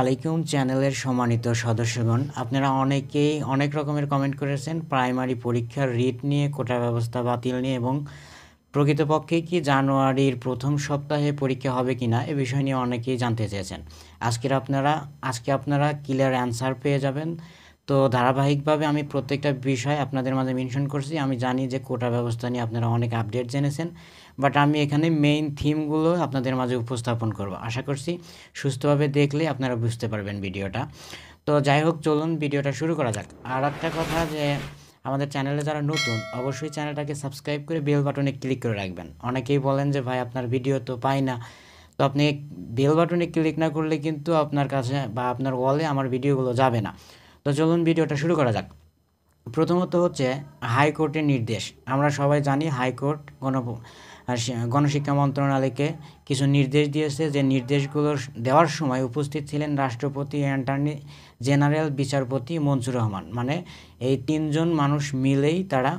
আলাইকুম চ্যানেলের সম্মানিত সদস্যগণ আপনারা অনেকেই অনেক রকমের কমেন্ট করেছেন প্রাইমারি পরীক্ষার রিট নিয়ে কোটা ব্যবস্থা বাতিল নিয়ে এবং প্রকৃতপক্ষে কি জানুয়ারির প্রথম সপ্তাহে পরীক্ষা হবে কি না এ বিষয় নিয়ে অনেকেই জানতে চেয়েছেন আজকের আপনারা আজকে আপনারা ক্লিয়ার অ্যান্সার পেয়ে যাবেন তো ধারাবাহিকভাবে আমি প্রত্যেকটা বিষয় আপনাদের মাঝে মেনশন করছি আমি জানি যে কোটা ব্যবস্থা নিয়ে আপনারা অনেক আপডেট জেনেছেন বাট আমি এখানে মেইন থিমগুলো আপনাদের মাঝে উপস্থাপন করব আশা করছি সুস্থভাবে দেখলে আপনারা বুঝতে পারবেন ভিডিওটা তো যাই হোক চলুন ভিডিওটা শুরু করা যাক আর একটা কথা যে আমাদের চ্যানেলে যারা নতুন অবশ্যই চ্যানেলটাকে সাবস্ক্রাইব করে বেল বাটনে ক্লিক করে রাখবেন অনেকেই বলেন যে ভাই আপনার ভিডিও তো পাই না তো আপনি বেল বাটনে ক্লিক না করলে কিন্তু আপনার কাছে বা আপনার ওয়ালে আমার ভিডিওগুলো যাবে না তো চলুন ভিডিওটা শুরু করা যাক প্রথমত হচ্ছে হাইকোর্টের নির্দেশ আমরা সবাই জানি হাইকোর্ট গণ গণশিক্ষা মন্ত্রণালয়কে কিছু নির্দেশ দিয়েছে যে নির্দেশগুলো দেওয়ার সময় উপস্থিত ছিলেন রাষ্ট্রপতি অ্যান্টর্নি জেনারেল বিচারপতি মনসুর রহমান মানে এই তিনজন মানুষ মিলেই তারা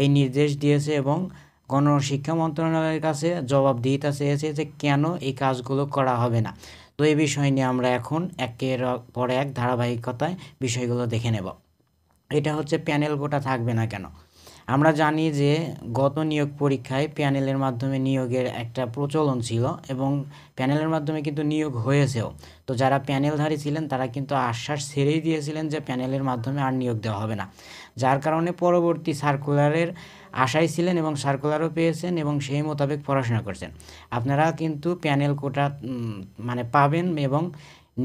এই নির্দেশ দিয়েছে এবং গণশিক্ষা মন্ত্রণালয়ের কাছে দিতে চেয়েছে যে কেন এই কাজগুলো করা হবে না তো এই বিষয় নিয়ে আমরা এখন একের পরে এক ধারাবাহিকতায় বিষয়গুলো দেখে নেব এটা হচ্ছে প্যানেল কোটা থাকবে না কেন আমরা জানি যে গত নিয়োগ পরীক্ষায় প্যানেলের মাধ্যমে নিয়োগের একটা প্রচলন ছিল এবং প্যানেলের মাধ্যমে কিন্তু নিয়োগ হয়েছেও তো যারা প্যানেলধারী ছিলেন তারা কিন্তু আশ্বাস ছেড়েই দিয়েছিলেন যে প্যানেলের মাধ্যমে আর নিয়োগ দেওয়া হবে না যার কারণে পরবর্তী সার্কুলারের আশায় ছিলেন এবং সার্কুলারও পেয়েছেন এবং সেই মোতাবেক পড়াশোনা করছেন আপনারা কিন্তু প্যানেল কোটা মানে পাবেন এবং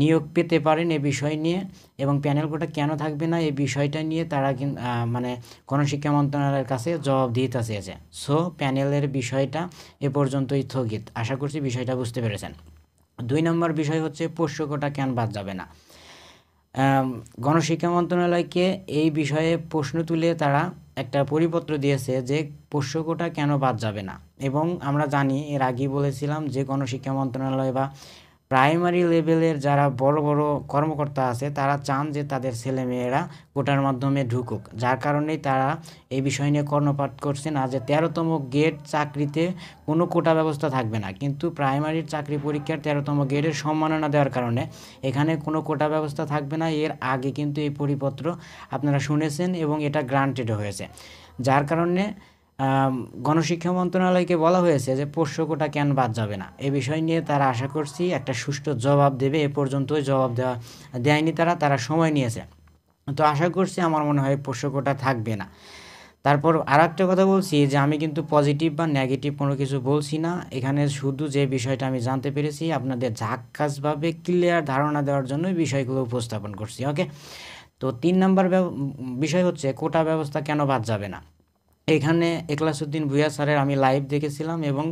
নিয়োগ পেতে পারেন এ বিষয় নিয়ে এবং প্যানেল কোটা কেন থাকবে না এই বিষয়টা নিয়ে তারা কিন্তু মানে গণশিক্ষা মন্ত্রণালয়ের কাছে জবাবদিহিতা চেয়েছে সো প্যানেলের বিষয়টা এ পর্যন্তই স্থগিত আশা করছি বিষয়টা বুঝতে পেরেছেন দুই নম্বর বিষয় হচ্ছে পোষ্য কোটা কেন বাদ যাবে না গণশিক্ষা মন্ত্রণালয়কে এই বিষয়ে প্রশ্ন তুলে তারা একটা পরিপত্র দিয়েছে যে পোষ্য কোটা কেন বাদ যাবে না এবং আমরা জানি এর আগেই বলেছিলাম যে গণশিক্ষা মন্ত্রণালয় বা প্রাইমারি লেভেলের যারা বড় বড় কর্মকর্তা আছে তারা চান যে তাদের ছেলেমেয়েরা কোটার মাধ্যমে ঢুকুক যার কারণেই তারা এই বিষয় নিয়ে কর্ণপাত করছেন আর যে তেরোতম গেট চাকরিতে কোনো কোটা ব্যবস্থা থাকবে না কিন্তু প্রাইমারির চাকরি পরীক্ষার তেরোতম গেটের সম্মাননা দেওয়ার কারণে এখানে কোনো কোটা ব্যবস্থা থাকবে না এর আগে কিন্তু এই পরিপত্র আপনারা শুনেছেন এবং এটা গ্রান্টেড হয়েছে যার কারণে গণশিক্ষা মন্ত্রণালয়কে বলা হয়েছে যে পোষ্য কোটা কেন বাদ যাবে না এ বিষয় নিয়ে তারা আশা করছি একটা সুষ্ঠু জবাব দেবে এ পর্যন্তই জবাব দেওয়া দেয়নি তারা তারা সময় নিয়েছে তো আশা করছি আমার মনে হয় পোষ্য কোটা থাকবে না তারপর আর একটা কথা বলছি যে আমি কিন্তু পজিটিভ বা নেগেটিভ কোনো কিছু বলছি না এখানে শুধু যে বিষয়টা আমি জানতে পেরেছি আপনাদের ঝাক্কাসভাবে ক্লিয়ার ধারণা দেওয়ার জন্য বিষয়গুলো উপস্থাপন করছি ওকে তো তিন নম্বর বিষয় হচ্ছে কোটা ব্যবস্থা কেন বাদ যাবে না এখানে একলাসুদ্দিন ভুয়া স্যারের আমি লাইভ দেখেছিলাম এবং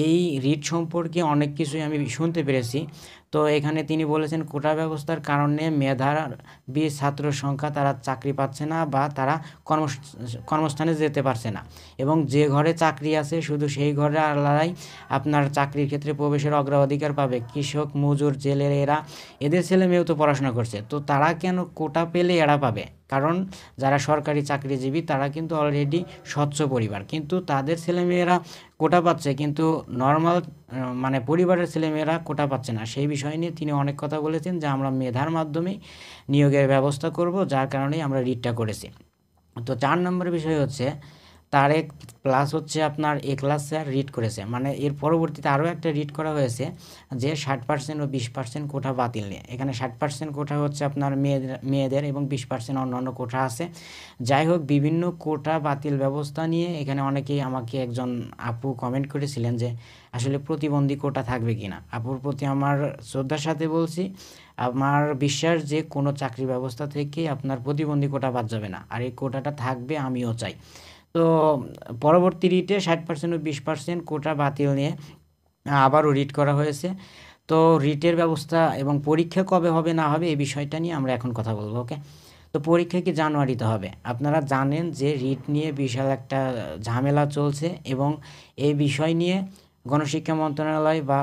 এই রিট সম্পর্কে অনেক কিছুই আমি শুনতে পেরেছি তো এখানে তিনি বলেছেন কোটা ব্যবস্থার কারণে মেধার বি ছাত্র সংখ্যা তারা চাকরি পাচ্ছে না বা তারা কর্ম কর্মস্থানে যেতে পারছে না এবং যে ঘরে চাকরি আছে শুধু সেই ঘরে আলাদাই আপনার চাকরির ক্ষেত্রে প্রবেশের অগ্রাধিকার পাবে কৃষক মজুর জেলের এরা এদের ছেলে মেয়েও তো পড়াশোনা করছে তো তারা কেন কোটা পেলে এরা পাবে কারণ যারা সরকারি চাকরিজীবী তারা কিন্তু অলরেডি স্বচ্ছ পরিবার কিন্তু তাদের ছেলেমেয়েরা কোটা পাচ্ছে কিন্তু নর্মাল মানে পরিবারের ছেলেমেয়েরা কোটা পাচ্ছে না সেই বিষয় নিয়ে তিনি অনেক কথা বলেছেন যে আমরা মেধার মাধ্যমে নিয়োগের ব্যবস্থা করব যার কারণেই আমরা রিটটা করেছি তো চার নম্বর বিষয় হচ্ছে তারেক প্লাস হচ্ছে আপনার ক্লাস স্যার রিড করেছে মানে এর পরবর্তীতে আরও একটা রিড করা হয়েছে যে ষাট পার্সেন্ট ও বিশ পার্সেন্ট কোঠা বাতিল নিয়ে এখানে ষাট পার্সেন্ট কোঠা হচ্ছে আপনার মেয়েদের মেয়েদের এবং বিশ পার্সেন্ট অন্যান্য কোঠা আছে যাই হোক বিভিন্ন কোটা বাতিল ব্যবস্থা নিয়ে এখানে অনেকেই আমাকে একজন আপু কমেন্ট করেছিলেন যে আসলে প্রতিবন্ধী কোটা থাকবে কি না আপুর প্রতি আমার শ্রদ্ধার সাথে বলছি আমার বিশ্বাস যে কোনো চাকরি ব্যবস্থা থেকে আপনার প্রতিবন্ধী কোটা বাদ যাবে না আর এই কোটাটা থাকবে আমিও চাই তো পরবর্তী রিটে ষাট পার্সেন্ট ও বিশ পার্সেন্ট কোটা বাতিল নিয়ে আবারও রিট করা হয়েছে তো রিটের ব্যবস্থা এবং পরীক্ষা কবে হবে না হবে এই বিষয়টা নিয়ে আমরা এখন কথা বলবো ওকে তো পরীক্ষা কি জানুয়ারিতে হবে আপনারা জানেন যে রিট নিয়ে বিশাল একটা ঝামেলা চলছে এবং এই বিষয় নিয়ে গণশিক্ষা মন্ত্রণালয় বা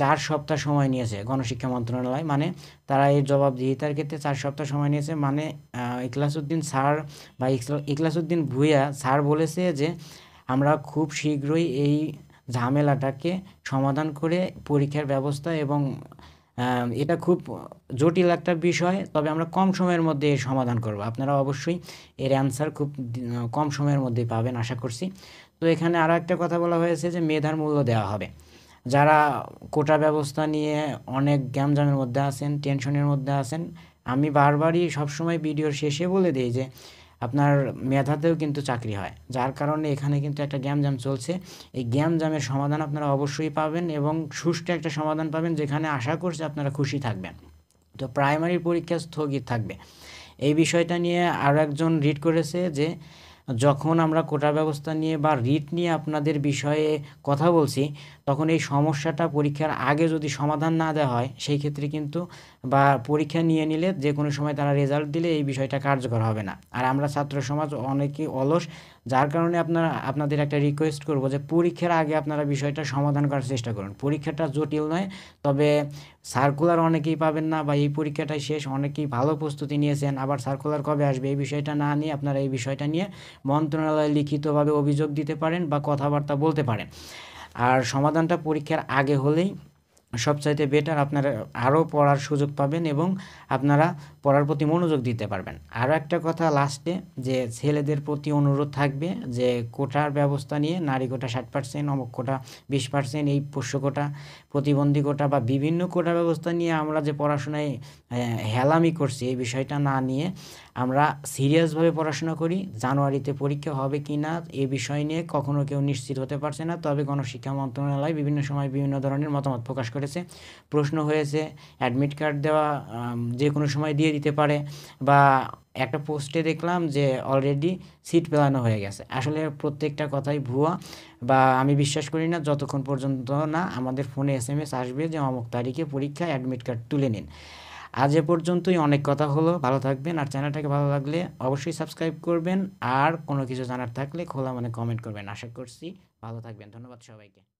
চার সপ্তাহ সময় নিয়েছে গণশিক্ষা মন্ত্রণালয় মানে তারা এই জবাবদিহিতার ক্ষেত্রে চার সপ্তাহ সময় নিয়েছে মানে ইখলাসুদ্দিন স্যার বা ইখলাসুদ্দিন ভুইয়া স্যার বলেছে যে আমরা খুব শীঘ্রই এই ঝামেলাটাকে সমাধান করে পরীক্ষার ব্যবস্থা এবং এটা খুব জটিল একটা বিষয় তবে আমরা কম সময়ের মধ্যে সমাধান করব আপনারা অবশ্যই এর অ্যান্সার খুব কম সময়ের মধ্যে পাবেন আশা করছি তো এখানে আরও একটা কথা বলা হয়েছে যে মেধার মূল্য দেওয়া হবে যারা কোটা ব্যবস্থা নিয়ে অনেক গ্যামজামের মধ্যে আছেন টেনশনের মধ্যে আছেন আমি বারবারই সবসময় ভিডিওর শেষে বলে দিই যে আপনার মেধাতেও কিন্তু চাকরি হয় যার কারণে এখানে কিন্তু একটা গ্যামজাম চলছে এই গ্যামজামের সমাধান আপনারা অবশ্যই পাবেন এবং সুষ্ঠু একটা সমাধান পাবেন যেখানে আশা করছে আপনারা খুশি থাকবেন তো প্রাইমারি পরীক্ষা স্থগিত থাকবে এই বিষয়টা নিয়ে আরও একজন রিড করেছে যে যখন আমরা কোটা ব্যবস্থা নিয়ে বা রিট নিয়ে আপনাদের বিষয়ে কথা বলছি তখন এই সমস্যাটা পরীক্ষার আগে যদি সমাধান না দেওয়া হয় সেই ক্ষেত্রে কিন্তু বা পরীক্ষা নিয়ে নিলে যে কোনো সময় তারা রেজাল্ট দিলে এই বিষয়টা কার্যকর হবে না আর আমরা ছাত্র সমাজ অনেকেই অলস যার কারণে আপনারা আপনাদের একটা রিকোয়েস্ট করব যে পরীক্ষার আগে আপনারা বিষয়টা সমাধান করার চেষ্টা করুন পরীক্ষাটা জটিল নয় তবে সার্কুলার অনেকেই পাবেন না বা এই পরীক্ষাটাই শেষ অনেকেই ভালো প্রস্তুতি নিয়েছেন আবার সার্কুলার কবে আসবে এই বিষয়টা না নিয়ে আপনারা এই বিষয়টা নিয়ে মন্ত্রণালয়ে লিখিতভাবে অভিযোগ দিতে পারেন বা কথাবার্তা বলতে পারেন আর সমাধানটা পরীক্ষার আগে হলেই সবচাইতে বেটার আপনারা আরও পড়ার সুযোগ পাবেন এবং আপনারা পড়ার প্রতি মনোযোগ দিতে পারবেন আরও একটা কথা লাস্টে যে ছেলেদের প্রতি অনুরোধ থাকবে যে কোটার ব্যবস্থা নিয়ে নারী কোটা ষাট পার্সেন্ট অমুক কোটা বিশ পার্সেন্ট এই পোষ্য কোটা প্রতিবন্ধী কোটা বা বিভিন্ন কোটা ব্যবস্থা নিয়ে আমরা যে পড়াশোনায় হেলামি করছি এই বিষয়টা না নিয়ে আমরা সিরিয়াসভাবে পড়াশোনা করি জানুয়ারিতে পরীক্ষা হবে কি না এ বিষয় নিয়ে কখনো কেউ নিশ্চিত হতে পারছে না তবে গণশিক্ষা মন্ত্রণালয় বিভিন্ন সময় বিভিন্ন ধরনের মতামত প্রকাশ করেছে প্রশ্ন হয়েছে অ্যাডমিট কার্ড দেওয়া যে কোনো সময় দিয়ে দিতে পারে বা একটা পোস্টে দেখলাম যে অলরেডি সিট পেলানো হয়ে গেছে আসলে প্রত্যেকটা কথাই ভুয়া বা আমি বিশ্বাস করি না যতক্ষণ পর্যন্ত না আমাদের ফোনে এস এম এস আসবে যে অমুক তারিখে পরীক্ষায় অ্যাডমিট কার্ড তুলে নিন আজ এ পর্যন্তই অনেক কথা হলো ভালো থাকবেন আর চ্যানেলটাকে ভালো লাগলে অবশ্যই সাবস্ক্রাইব করবেন আর কোনো কিছু জানার থাকলে খোলা মানে কমেন্ট করবেন আশা করছি ভালো থাকবেন ধন্যবাদ সবাইকে